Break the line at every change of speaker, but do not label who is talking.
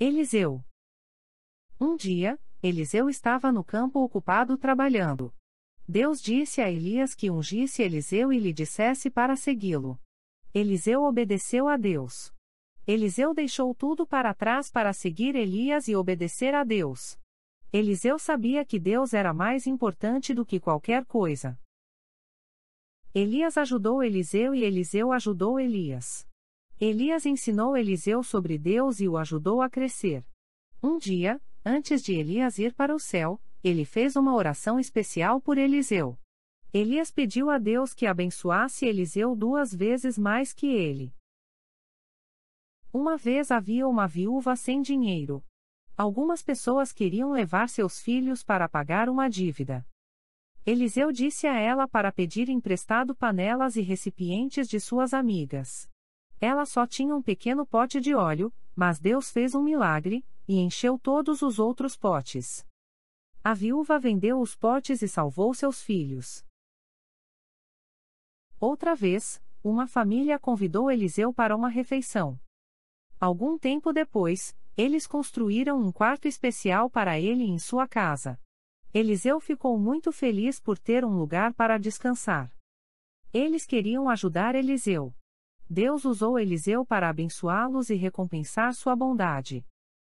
Eliseu. Um dia, Eliseu estava no campo ocupado trabalhando. Deus disse a Elias que ungisse Eliseu e lhe dissesse para segui-lo. Eliseu obedeceu a Deus. Eliseu deixou tudo para trás para seguir Elias e obedecer a Deus. Eliseu sabia que Deus era mais importante do que qualquer coisa. Elias ajudou Eliseu e Eliseu ajudou Elias. Elias ensinou Eliseu sobre Deus e o ajudou a crescer. Um dia, antes de Elias ir para o céu, ele fez uma oração especial por Eliseu. Elias pediu a Deus que abençoasse Eliseu duas vezes mais que ele. Uma vez havia uma viúva sem dinheiro. Algumas pessoas queriam levar seus filhos para pagar uma dívida. Eliseu disse a ela para pedir emprestado panelas e recipientes de suas amigas. Ela só tinha um pequeno pote de óleo, mas Deus fez um milagre, e encheu todos os outros potes. A viúva vendeu os potes e salvou seus filhos. Outra vez, uma família convidou Eliseu para uma refeição. Algum tempo depois, eles construíram um quarto especial para ele em sua casa. Eliseu ficou muito feliz por ter um lugar para descansar. Eles queriam ajudar Eliseu. Deus usou Eliseu para abençoá-los e recompensar sua bondade.